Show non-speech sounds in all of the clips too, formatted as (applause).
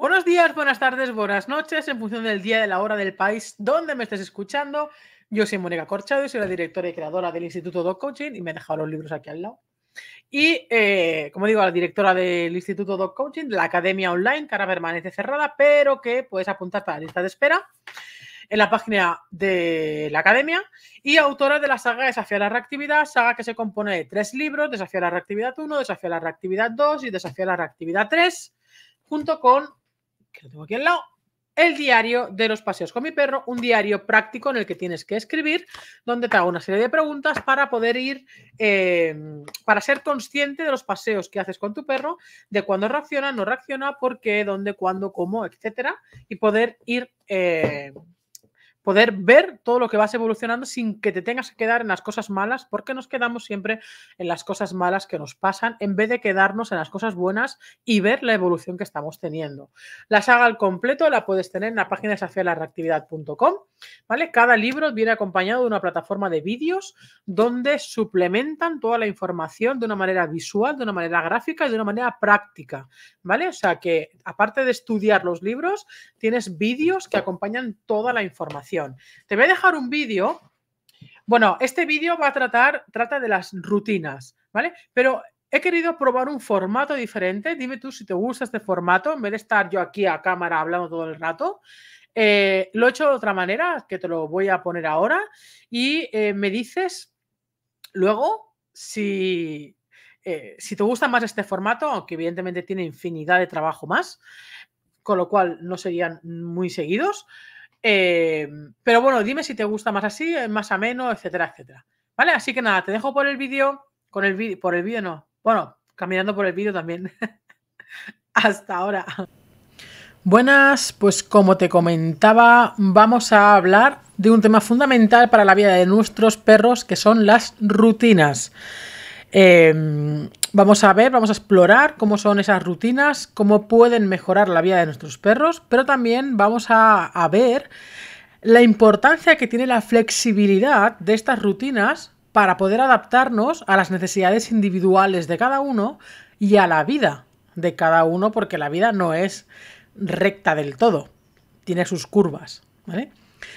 Buenos días, buenas tardes, buenas noches, en función del día, de la hora, del país, donde me estés escuchando. Yo soy Mónica Corchado y soy la directora y creadora del Instituto Dog Coaching y me he dejado los libros aquí al lado. Y, eh, como digo, la directora del Instituto Dog Coaching, de la academia online, que ahora permanece cerrada, pero que puedes apuntar para la lista de espera en la página de la academia y autora de la saga Desafía la reactividad, saga que se compone de tres libros, Desafía la reactividad 1, Desafía la reactividad 2 y Desafía la reactividad 3, junto con que lo tengo aquí al lado, el diario de los paseos con mi perro, un diario práctico en el que tienes que escribir, donde te hago una serie de preguntas para poder ir, em, para ser consciente de los paseos que haces con tu perro, de cuándo reacciona, no reacciona, por qué, dónde, cuándo, cómo, etcétera, y poder ir eh, poder ver todo lo que vas evolucionando sin que te tengas que quedar en las cosas malas, porque nos quedamos siempre en las cosas malas que nos pasan, en vez de quedarnos en las cosas buenas y ver la evolución que estamos teniendo. La saga al completo la puedes tener en la página esafiala-reactividad.com, ¿vale? Cada libro viene acompañado de una plataforma de vídeos donde suplementan toda la información de una manera visual, de una manera gráfica y de una manera práctica, ¿vale? O sea que, aparte de estudiar los libros, tienes vídeos que acompañan toda la información. Te voy a dejar un vídeo. Bueno, este vídeo va a tratar, trata de las rutinas, ¿vale? Pero he querido probar un formato diferente. Dime tú si te gusta este formato, en vez de estar yo aquí a cámara hablando todo el rato. Eh, lo he hecho de otra manera, que te lo voy a poner ahora, y eh, me dices luego si, eh, si te gusta más este formato, aunque evidentemente tiene infinidad de trabajo más, con lo cual no serían muy seguidos, Em, pero bueno, dime si te gusta más así, eh, más ameno, etcétera, etcétera. ¿Vale? Así que nada, te dejo por el vídeo, con el vídeo, por el vídeo no. Bueno, caminando por el vídeo también. (laughs) Hasta ahora. Buenas, pues como te comentaba, vamos a hablar de un tema fundamental para la vida de nuestros perros, que son las rutinas. Em, Vamos a ver, vamos a explorar cómo son esas rutinas, cómo pueden mejorar la vida de nuestros perros, pero también vamos a, ver la importancia que tiene la flexibilidad de estas rutinas para poder adaptarnos a las necesidades individuales de cada uno y a la vida de cada uno, porque la vida no es recta del todo, tiene sus curvas,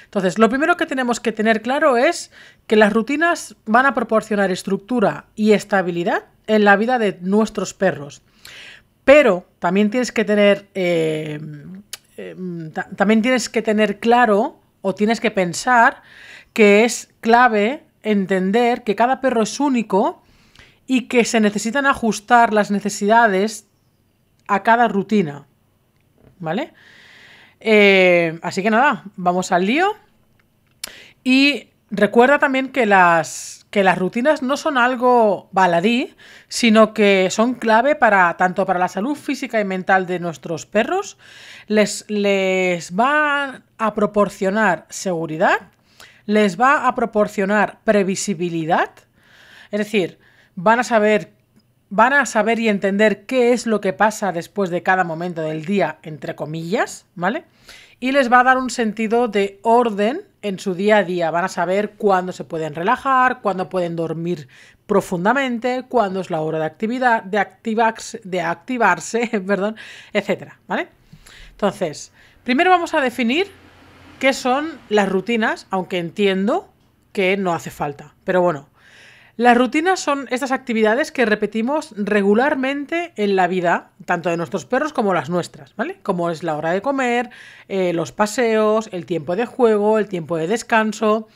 Entonces, lo primero que tenemos que tener claro es que las rutinas van a proporcionar estructura y estabilidad en la vida de nuestros perros. Pero también tienes que tener. Eh, em, también tienes que tener claro o tienes que pensar que es clave entender que cada perro es único y que se necesitan ajustar las necesidades a cada rutina. ¿Vale? Eh, así que nada, vamos al lío. Y recuerda también que las, que las rutinas no son algo baladí, sino que son clave para tanto para la salud física y mental de nuestros perros, les, les va a proporcionar seguridad, les va a proporcionar previsibilidad, es decir, van a saber van a saber y entender qué es lo que pasa después de cada momento del día, entre comillas, ¿vale? Y les va a dar un sentido de orden en su día a día. Van a saber cuándo se pueden relajar, cuándo pueden dormir profundamente, cuándo es la hora de actividad, de activarse, de activarse, (laughs) perdón, etcétera, ¿vale? Entonces, primero vamos a definir qué son las rutinas, aunque entiendo que no hace falta. Pero bueno, las rutinas son estas actividades que repetimos regularmente en la vida, tanto de nuestros perros como las nuestras, ¿vale? Como es la hora de comer, eh, los paseos, el tiempo de juego, el tiempo de descanso.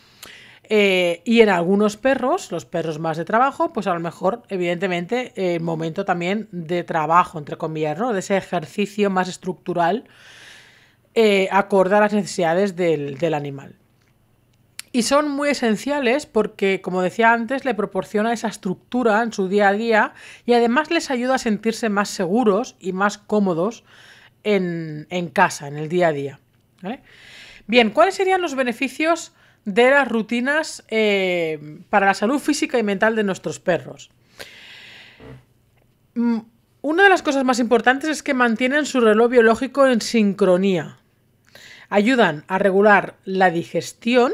Eh, y en algunos perros, los perros más de trabajo, pues a lo mejor, evidentemente, el eh, momento también de trabajo, entre comillas, ¿no? De ese ejercicio más estructural, acorde a las necesidades del animal. Y son muy esenciales porque, como decía antes, le proporciona esa estructura en su día a día y además les ayuda a sentirse más seguros y más cómodos en, casa, en el día a día. Bien, ¿cuáles serían los beneficios de las rutinas eh, para la salud física y mental de nuestros perros? Mm, una de las cosas más importantes es que mantienen su reloj biológico en sincronía. Ayudan a regular la digestión,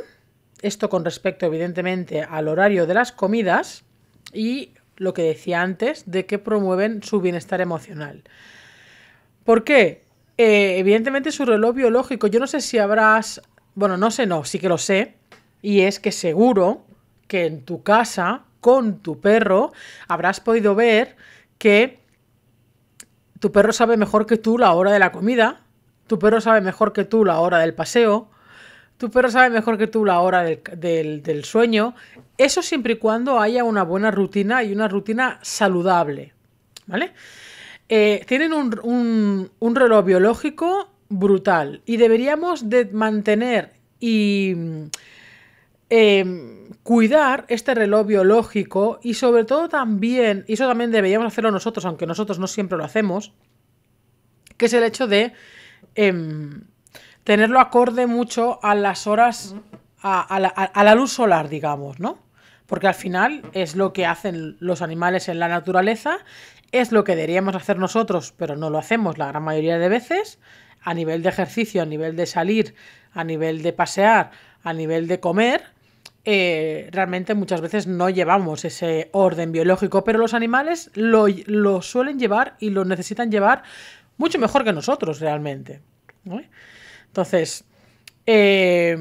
esto con respecto, evidentemente, al horario de las comidas y lo que decía antes de que promueven su bienestar emocional. ¿Por qué? Eh, evidentemente su reloj biológico, yo no sé si habrás, bueno, no sé, no, sí que lo sé, y es que seguro que en tu casa, con tu perro, habrás podido ver que tu perro sabe mejor que tú la hora de la comida, tu perro sabe mejor que tú la hora del paseo, tu perro sabe mejor que tú la hora del, sueño. Eso siempre y cuando haya una buena rutina y una rutina saludable. ¿Vale? Eh, tienen un, reloj biológico brutal y deberíamos de mantener y em, cuidar este reloj biológico y sobre todo también, y eso también deberíamos hacerlo nosotros, aunque nosotros no siempre lo hacemos, que es el hecho de... Em, tenerlo acorde mucho a las horas, a, la, luz solar, digamos, ¿no? Porque al final es lo que hacen los animales en la naturaleza, es lo que deberíamos hacer nosotros, pero no lo hacemos la gran mayoría de veces, a nivel de ejercicio, a nivel de salir, a nivel de pasear, a nivel de comer. Eh, realmente muchas veces no llevamos ese orden biológico, pero los animales lo, suelen llevar y lo necesitan llevar mucho mejor que nosotros realmente. ¿no? Entonces, eh,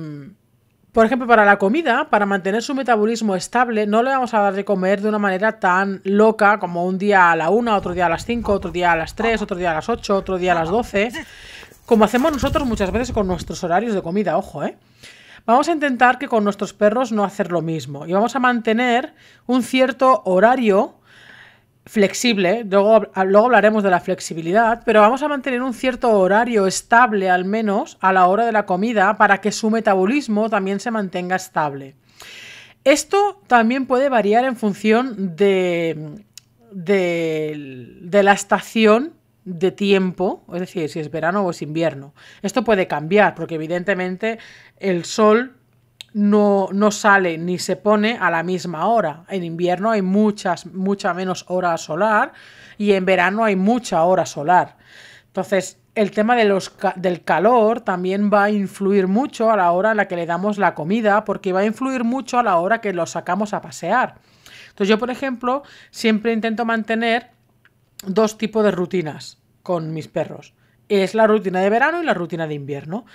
por ejemplo, para la comida, para mantener su metabolismo estable, no le vamos a dar de comer de una manera tan loca como un día a la una, otro día a las cinco, otro día a las tres, otro día a las ocho, otro día a las doce. como hacemos nosotros muchas veces con nuestros horarios de comida, ojo, ¿eh? Vamos a intentar que con nuestros perros no hacer lo mismo y vamos a mantener un cierto horario flexible, luego, ah, luego hablaremos de la flexibilidad, pero vamos a mantener un cierto horario estable al menos a la hora de la comida para que su metabolismo también se mantenga estable. Esto también puede variar en función de, de, de la estación de tiempo, es decir, si es verano o es invierno. Esto puede cambiar porque evidentemente el sol no, no sale ni se pone a la misma hora. En invierno hay muchas, mucha menos hora solar y en verano hay mucha hora solar. Entonces, el tema de los, del calor también va a influir mucho a la hora en la que le damos la comida, porque va a influir mucho a la hora que lo sacamos a pasear. Entonces yo, por ejemplo, siempre intento mantener dos tipos de rutinas con mis perros es la rutina de verano y la rutina de invierno.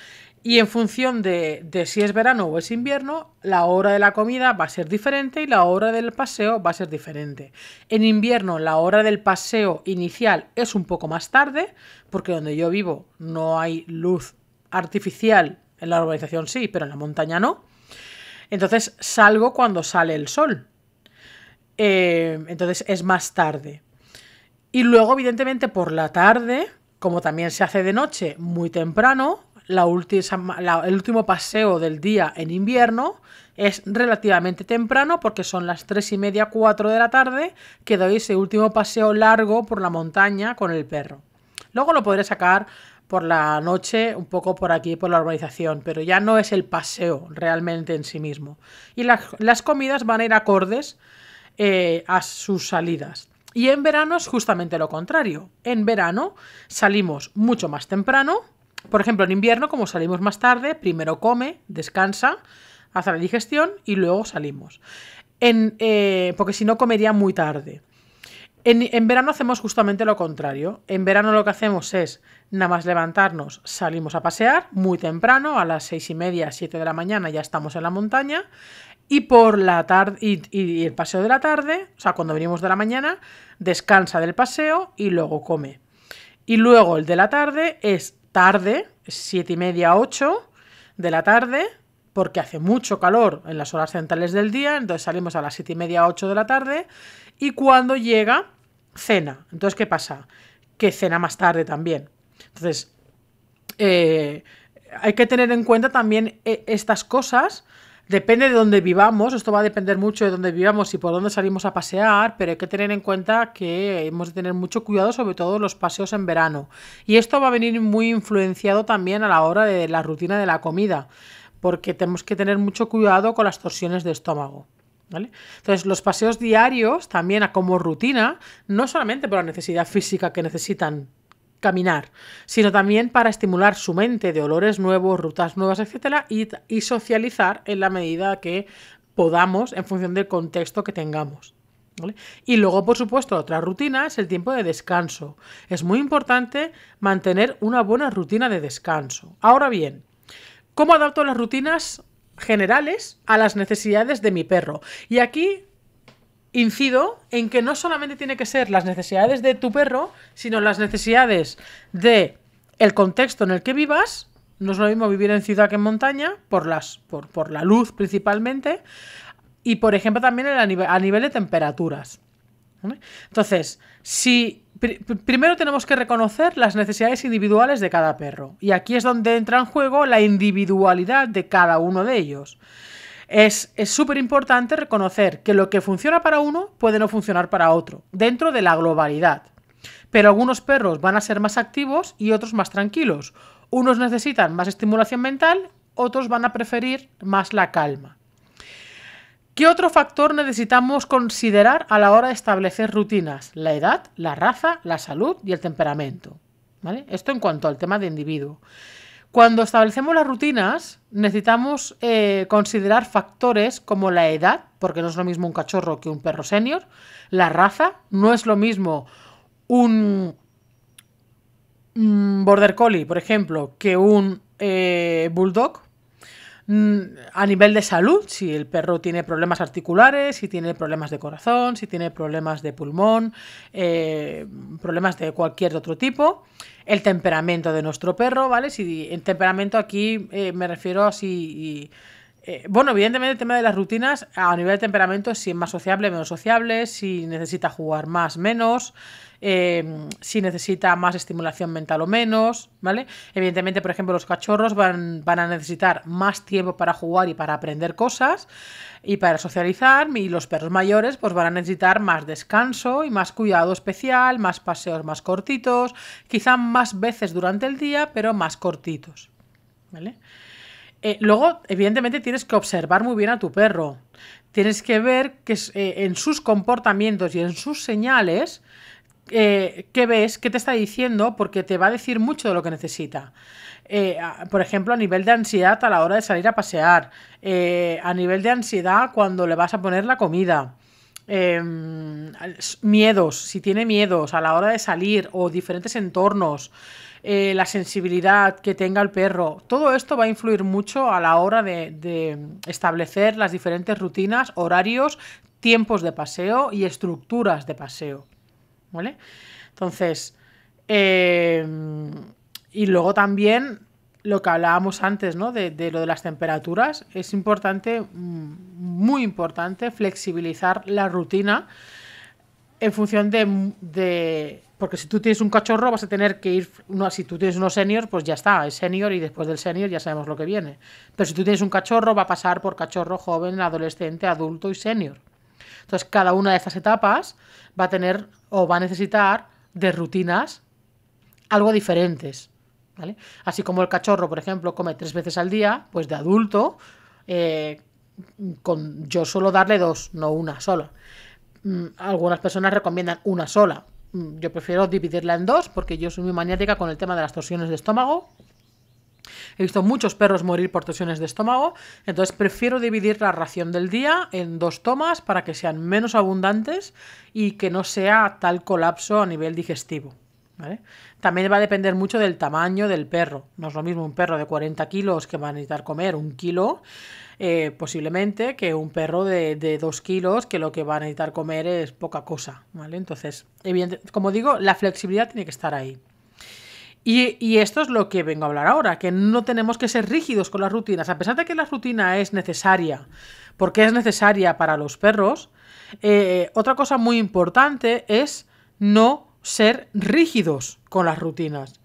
Y en función de, si es verano o es invierno, la hora de la comida va a ser diferente y la hora del paseo va a ser diferente. En invierno la hora del paseo inicial es un poco más tarde, porque donde yo vivo no hay luz artificial, en la urbanización sí, pero en la montaña no. Entonces salgo cuando sale el sol. Eh, entonces es más tarde. Y luego, evidentemente, por la tarde como también se hace de noche muy temprano, el último paseo del día en invierno es relativamente temprano porque son las 3 y media, 4 de la tarde que doy ese último paseo largo por la montaña con el perro. Luego lo podré sacar por la noche, un poco por aquí, por la urbanización, pero ya no es el paseo realmente en sí mismo. Y las, comidas van a ir acordes eh, a sus salidas. Y en verano es justamente lo contrario. En verano salimos mucho más temprano. Por ejemplo, en invierno, como salimos más tarde, primero come, descansa, hace la digestión y luego salimos. En, eh, porque si no, comería muy tarde. En, en, verano hacemos justamente lo contrario. En verano lo que hacemos es, nada más levantarnos, salimos a pasear muy temprano, a las seis y media, siete de la mañana ya estamos en la montaña, y por la tarde y, el paseo de la tarde, o sea, cuando venimos de la mañana, descansa del paseo y luego come. Y luego el de la tarde es tarde, siete y media, 8 de la tarde, porque hace mucho calor en las horas centrales del día, entonces salimos a las siete y media, 8 de la tarde, y cuando llega, cena. Entonces, ¿qué pasa? Que cena más tarde también. Entonces, eh, hay que tener en cuenta también eh, estas cosas Depende de dónde vivamos, esto va a depender mucho de dónde vivamos y por dónde salimos a pasear, pero hay que tener en cuenta que hemos de tener mucho cuidado, sobre todo los paseos en verano. Y esto va a venir muy influenciado también a la hora de la rutina de la comida, porque tenemos que tener mucho cuidado con las torsiones de estómago. Entonces, los paseos diarios también como rutina, no solamente por la necesidad física que necesitan caminar, sino también para estimular su mente de olores nuevos, rutas nuevas, etcétera, y, socializar en la medida que podamos en función del contexto que tengamos. Y luego, por supuesto, otra rutina es el tiempo de descanso. Es muy importante mantener una buena rutina de descanso. Ahora bien, ¿cómo adapto las rutinas generales a las necesidades de mi perro? Y aquí incido en que no solamente tiene que ser las necesidades de tu perro, sino las necesidades de el contexto en el que vivas. No es lo mismo vivir en ciudad que en montaña, por, las, por, la luz principalmente, y por ejemplo también a nivel, de temperaturas. Entonces, si primero tenemos que reconocer las necesidades individuales de cada perro, y aquí es donde entra en juego la individualidad de cada uno de ellos. Es súper importante reconocer que lo que funciona para uno puede no funcionar para otro, dentro de la globalidad. Pero algunos perros van a ser más activos y otros más tranquilos. Unos necesitan más estimulación mental, otros van a preferir más la calma. ¿Qué otro factor necesitamos considerar a la hora de establecer rutinas? La edad, la raza, la salud y el temperamento. Esto en cuanto al tema de individuo. Cuando establecemos las rutinas, necesitamos eh, considerar factores como la edad, porque no es lo mismo un cachorro que un perro senior, la raza, no es lo mismo un, mm, border collie, por ejemplo, que un eh, bulldog, Mm, a nivel de salud, si el perro tiene problemas articulares, si tiene problemas de corazón, si tiene problemas de pulmón, eh, problemas de cualquier otro tipo, el temperamento de nuestro perro, ¿vale? Si el temperamento aquí eh, me refiero a si... Eh, bueno, evidentemente el tema de las rutinas a nivel de temperamento, si es más sociable, menos sociable, si necesita jugar más, menos, Em, si necesita más estimulación mental o menos, ¿vale? Evidentemente, por ejemplo, los cachorros van, van a necesitar más tiempo para jugar y para aprender cosas y para socializar, y los perros mayores pues van a necesitar más descanso y más cuidado especial, más paseos más cortitos, quizá más veces durante el día, pero más cortitos, ¿vale? Eh, luego, evidentemente, tienes que observar muy bien a tu perro. Tienes que ver que eh, en sus comportamientos y en sus señales eh, qué ves, qué te está diciendo, porque te va a decir mucho de lo que necesita. Eh, por ejemplo, a nivel de ansiedad a la hora de salir a pasear, eh, a nivel de ansiedad cuando le vas a poner la comida, em, miedos, si tiene miedos a la hora de salir o diferentes entornos, la sensibilidad que tenga el perro, todo esto va a influir mucho a la hora de establecer las diferentes rutinas, horarios, tiempos de paseo y estructuras de paseo. ¿vale? Entonces, eh, y luego también lo que hablábamos antes, ¿no? De, lo de las temperaturas, es importante, mm, muy importante, flexibilizar la rutina en función de, porque si tú tienes un cachorro vas a tener que ir, no, si tú tienes unos seniors, pues ya está, es senior y después del senior ya sabemos lo que viene. Pero si tú tienes un cachorro va a pasar por cachorro joven, adolescente, adulto y senior. Entonces, cada una de estas etapas va a tener o va a necesitar de rutinas algo diferentes. ¿vale? Así como el cachorro, por ejemplo, come tres veces al día, pues de adulto, eh, con, yo suelo darle dos, no una sola. Mm, algunas personas recomiendan una sola. Mm, yo prefiero dividirla en dos porque yo soy muy maniática con el tema de las torsiones de estómago He visto muchos perros morir por tensiones de estómago, entonces prefiero dividir la ración del día en dos tomas para que sean menos abundantes y que no sea tal colapso a nivel digestivo. También va a depender mucho del tamaño del perro. No es lo mismo un perro de 40 kilos que va a necesitar comer un kilo, eh, posiblemente, que un perro de, 2 kilos que lo que va a necesitar comer es poca cosa. ¿vale? Entonces, evidente, como digo, la flexibilidad tiene que estar ahí. Y, esto es lo que vengo a hablar ahora, que no tenemos que ser rígidos con las rutinas. A pesar de que la rutina es necesaria, porque es necesaria para los perros, eh, otra cosa muy importante es no ser rígidos con las rutinas,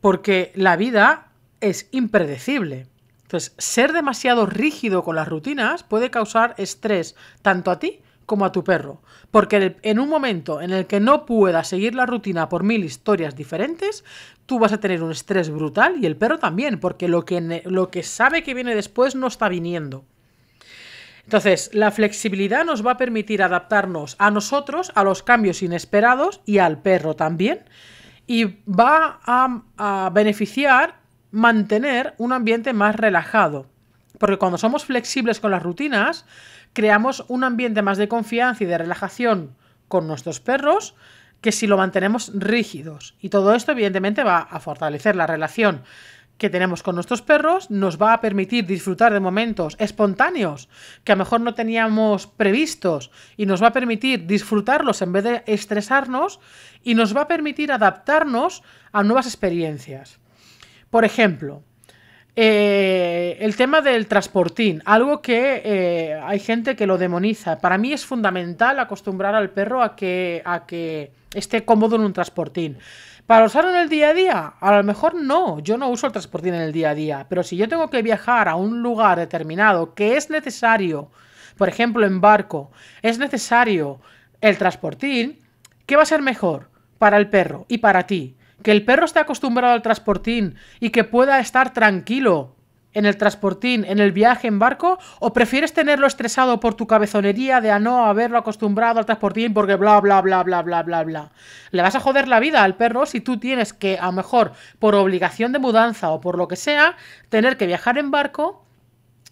porque la vida es impredecible. Entonces, ser demasiado rígido con las rutinas puede causar estrés tanto a ti como a tu perro, porque en un momento en el que no puedas seguir la rutina por mil historias diferentes, tú vas a tener un estrés brutal y el perro también, porque lo que, lo que sabe que viene después no está viniendo. Entonces, la flexibilidad nos va a permitir adaptarnos a nosotros, a los cambios inesperados y al perro también, y va a beneficiar mantener un ambiente más relajado. Porque cuando somos flexibles con las rutinas, creamos un ambiente más de confianza y de relajación con nuestros perros que si lo mantenemos rígidos. Y todo esto evidentemente va a fortalecer la relación que tenemos con nuestros perros, nos va a permitir disfrutar de momentos espontáneos que a lo mejor no teníamos previstos y nos va a permitir disfrutarlos en vez de estresarnos y nos va a permitir adaptarnos a nuevas experiencias. Por ejemplo, eh, el tema del transportín, algo que eh, hay gente que lo demoniza. Para mí es fundamental acostumbrar al perro a que, a que esté cómodo en un transportín. ¿Para usarlo en el día a día? A lo mejor no, yo no uso el transportín en el día a día, pero si yo tengo que viajar a un lugar determinado que es necesario, por ejemplo en barco, es necesario el transportín, ¿qué va a ser mejor para el perro y para ti? que el perro esté acostumbrado al transportín y que pueda estar tranquilo en el transportín, en el viaje en barco, o prefieres tenerlo estresado por tu cabezonería de ah, a no haberlo acostumbrado al transportín porque bla, bla, bla, bla, bla, bla, bla. Le vas a joder la vida al perro si tú tienes que, a lo mejor, por obligación de mudanza o por lo que sea, tener que viajar en barco.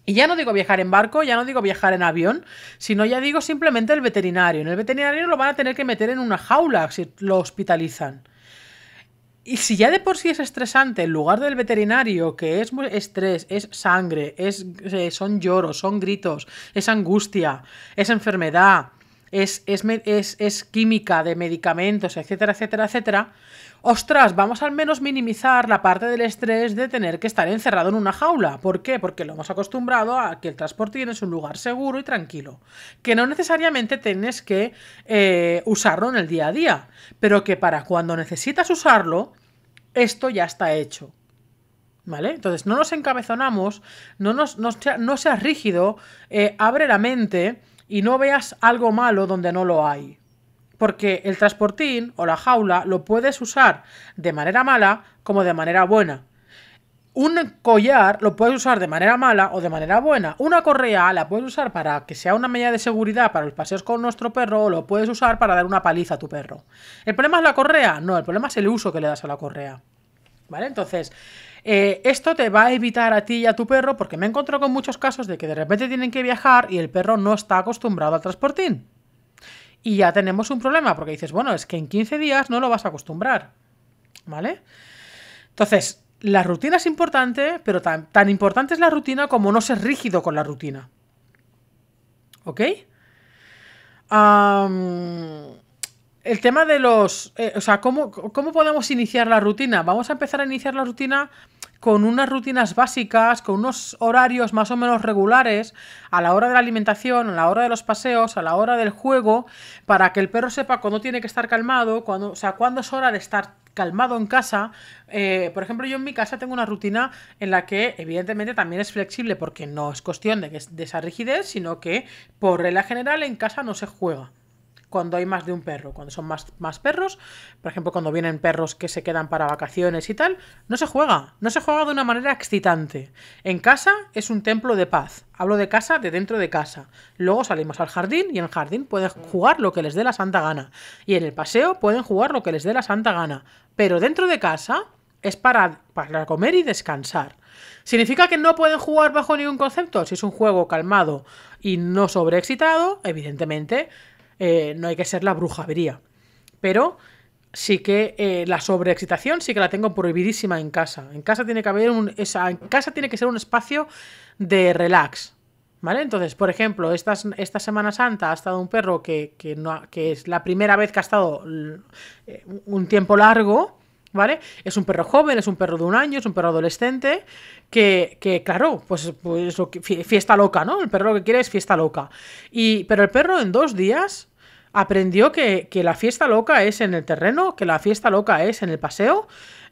Y ya no digo viajar en barco, ya no digo viajar en avión, sino ya digo simplemente el veterinario. En el veterinario lo van a tener que meter en una jaula si lo hospitalizan. Y si ya de por sí es estresante, el lugar del veterinario, que es estrés, es sangre, es, eh, son lloros, son gritos, es angustia, es enfermedad, es, es, es, es química de medicamentos, etcétera, etcétera, etcétera, ostras, vamos al menos minimizar la parte del estrés de tener que estar encerrado en una jaula. ¿Por qué? Porque lo hemos acostumbrado a que el transporte es un lugar seguro y tranquilo, que no necesariamente tienes que eh, usarlo en el día a día, pero que para cuando necesitas usarlo, esto ya está hecho. ¿Vale? Entonces, no nos encabezonamos, no, seas rígido, eh, abre la mente y no veas algo malo donde no lo hay porque el transportín o la jaula lo puedes usar de manera mala como de manera buena. Un collar lo puedes usar de manera mala o de manera buena. Una correa la puedes usar para que sea una medida de seguridad para los paseos con nuestro perro o lo puedes usar para dar una paliza a tu perro. ¿El problema es la correa? No, el problema es el uso que le das a la correa. ¿Vale? Entonces, eh, esto te va a evitar a ti y a tu perro porque me he encontrado con muchos casos de que de repente tienen que viajar y el perro no está acostumbrado al transportín. Y ya tenemos un problema, porque dices, bueno, es que en 15 días no lo vas a acostumbrar. ¿Vale? Entonces, la rutina es importante, pero tan, tan importante es la rutina como no ser rígido con la rutina. ¿Ok? el tema de los... Eh, o sea, ¿cómo, ¿cómo podemos iniciar la rutina? Vamos a empezar a iniciar la rutina con unas rutinas básicas, con unos horarios más o menos regulares a la hora de la alimentación, a la hora de los paseos, a la hora del juego, para que el perro sepa cuándo tiene que estar calmado, cuando, o sea, cuándo es hora de estar calmado en casa. Eh, por ejemplo, yo en mi casa tengo una rutina en la que evidentemente también es flexible porque no es cuestión de, de esa rigidez, sino que por regla general en casa no se juega cuando hay más de un perro, cuando son más, más perros, por ejemplo, cuando vienen perros que se quedan para vacaciones y tal, no se juega, no se juega de una manera excitante. En casa es un templo de paz, hablo de casa, de dentro de casa. Luego salimos al jardín y en el jardín pueden jugar lo que les dé la santa gana. Y en el paseo pueden jugar lo que les dé la santa gana. Pero dentro de casa es para, para comer y descansar. ¿Significa que no pueden jugar bajo ningún concepto? Si es un juego calmado y no sobreexcitado, evidentemente eh, no hay que ser la brujería. Pero sí que eh, la sobreexcitación sí que la tengo prohibidísima en casa. En casa tiene que haber un. Esa, en casa tiene que ser un espacio de relax. ¿Vale? Entonces, por ejemplo, esta Semana Santa ha estado un perro que, que, es la primera vez que ha estado eh, un tiempo largo. ¿vale? Es un perro joven, es un perro de un año, es un perro adolescente, que, claro, pues, pues fiesta loca, ¿no? El perro lo que quiere es fiesta loca. Y, pero el perro en dos días aprendió que, la fiesta loca es en el terreno, que la fiesta loca es en el paseo.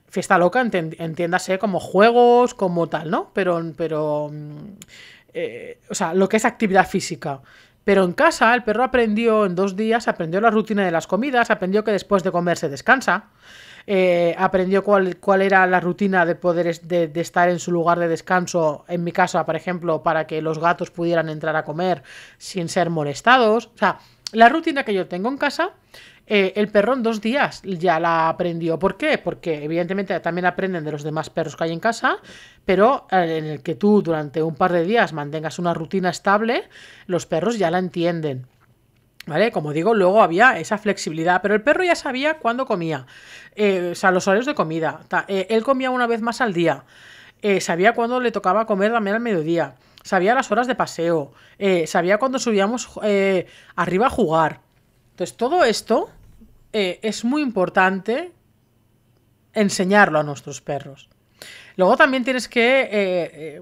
Fiesta loca entiéndase como juegos, como tal, ¿no? Pero, pero mm, eh, o sea, lo que es actividad física. Pero en casa el perro aprendió en dos días, aprendió la rutina de las comidas, aprendió que después de comer se descansa, eh, aprendió cuál, era la rutina de poder de, de, estar en su lugar de descanso, en mi casa, por ejemplo, para que los gatos pudieran entrar a comer sin ser molestados. O sea, la rutina que yo tengo en casa, eh, el perro en dos días ya la aprendió. ¿Por qué? Porque evidentemente también aprenden de los demás perros que hay en casa, pero eh, en el que tú durante un par de días mantengas una rutina estable, los perros ya la entienden. ¿Vale? Como digo, luego había esa flexibilidad, pero el perro ya sabía cuándo comía, eh, o sea, los horarios de comida. él comía una vez más al día, sabía cuándo le tocaba comer también al mediodía sabía las horas de paseo, eh, sabía cuando subíamos eh, arriba a jugar. Entonces, todo esto eh, es muy importante enseñarlo a nuestros perros. Luego también tienes que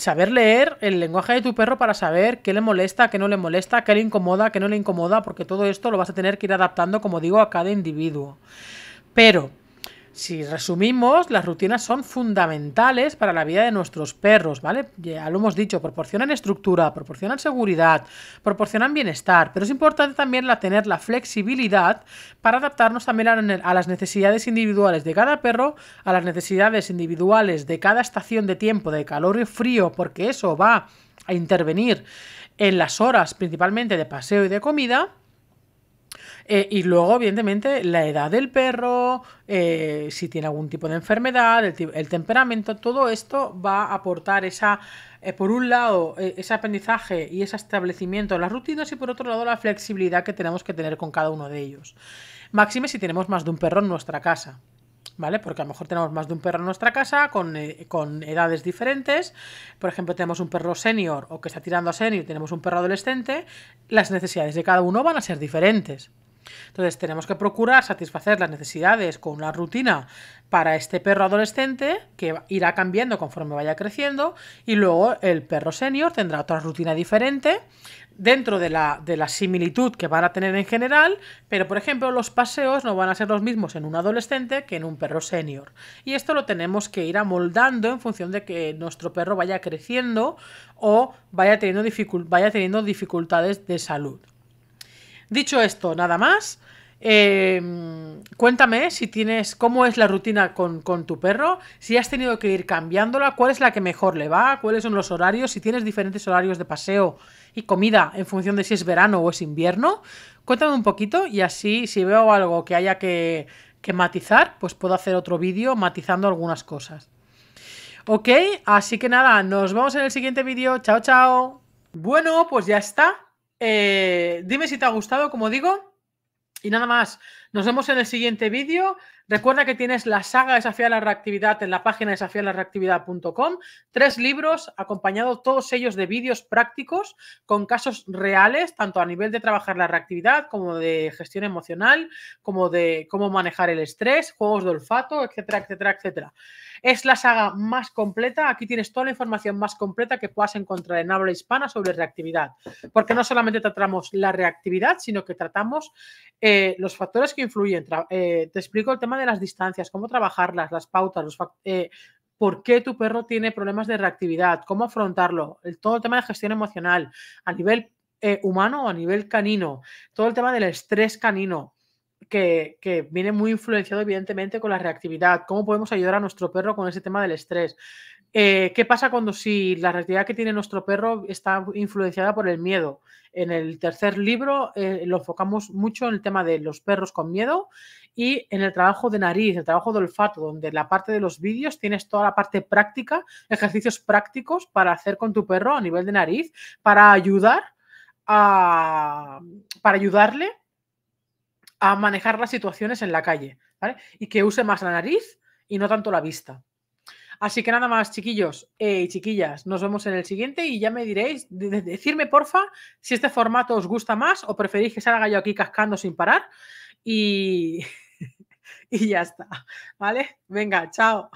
saber leer el lenguaje de tu perro para saber qué le molesta, qué no le molesta, qué le incomoda, qué no le incomoda, porque todo esto lo vas a tener que ir adaptando, como digo, a cada individuo. Pero si resumimos, las rutinas son fundamentales para la vida de nuestros perros, ¿vale? Ya lo hemos dicho, proporcionan estructura, proporcionan seguridad, proporcionan bienestar, pero es importante también la, tener la flexibilidad para adaptarnos también a las necesidades individuales de cada perro, a las necesidades individuales de cada estación de tiempo, de calor y frío, porque eso va a intervenir en las horas principalmente de paseo y de comida eh, y luego, evidentemente, la edad del perro, eh, si tiene algún tipo de enfermedad, el, temperamento, todo esto va a aportar esa, eh, por un lado, ese aprendizaje y ese establecimiento de las rutinas y por otro lado la flexibilidad que tenemos que tener con cada uno de ellos. Máxime si tenemos más de un perro en nuestra casa. ¿vale? Porque a lo mejor tenemos más de un perro en nuestra casa con, con, edades diferentes. Por ejemplo, tenemos un perro senior o que está tirando a senior, tenemos un perro adolescente. Las necesidades de cada uno van a ser diferentes. Entonces tenemos que procurar satisfacer las necesidades con una rutina para este perro adolescente que irá cambiando conforme vaya creciendo y luego el perro senior tendrá otra rutina diferente dentro de la, de la similitud que van a tener en general, pero por ejemplo los paseos no van a ser los mismos en un adolescente que en un perro senior. Y esto lo tenemos que ir amoldando en función de que nuestro perro vaya creciendo o vaya vaya teniendo dificultades de salud. Dicho esto, nada más. Eh, cuéntame si tienes, cómo es la rutina con, tu perro, si has tenido que ir cambiándola, cuál es la que mejor le va, cuáles son los horarios, si tienes diferentes horarios de paseo y comida en función de si es verano o es invierno. Cuéntame un poquito y así si veo algo que haya que, que matizar, pues puedo hacer otro vídeo matizando algunas cosas. Ok, así que nada, nos vemos en el siguiente vídeo. Chao, chao. Bueno, pues ya está. Eh, dime si te ha gustado, como digo. Y nada más. Nos vemos en el siguiente vídeo. Recuerda que tienes la saga Desafiar la Reactividad en la página desafialareactividad.com tres libros acompañados todos ellos de vídeos prácticos con casos reales, tanto a nivel de trabajar la reactividad como de gestión emocional, como de cómo manejar el estrés, juegos de olfato, etcétera, etcétera, etcétera. Es la saga más completa, aquí tienes toda la información más completa que puedas encontrar en habla hispana sobre reactividad, porque no solamente tratamos la reactividad, sino que tratamos eh, los factores que influyen. Eh, te explico el tema de las distancias, cómo trabajarlas, las pautas, los eh, por qué tu perro tiene problemas de reactividad, cómo afrontarlo, todo el tema de gestión emocional a nivel eh, humano o a nivel canino, todo el tema del estrés canino. Que, que, viene muy influenciado evidentemente con la reactividad, cómo podemos ayudar a nuestro perro con ese tema del estrés, eh, ¿Qué pasa cuando si la realidad que tiene nuestro perro está influenciada por el miedo? En el tercer libro eh, lo enfocamos mucho en el tema de los perros con miedo y en el trabajo de nariz, el trabajo de olfato, donde la parte de los vídeos tienes toda la parte práctica, ejercicios prácticos para hacer con tu perro a nivel de nariz, para ayudar a, para ayudarle a manejar las situaciones en la calle, ¿vale? Y que use más la nariz y no tanto la vista. Así que nada más, chiquillos eh, y chiquillas, nos vemos en el siguiente y ya me diréis, decirme porfa si este formato os gusta más o preferís que salga yo aquí cascando sin parar y, (laughs) y ya está, ¿vale? Venga, chao.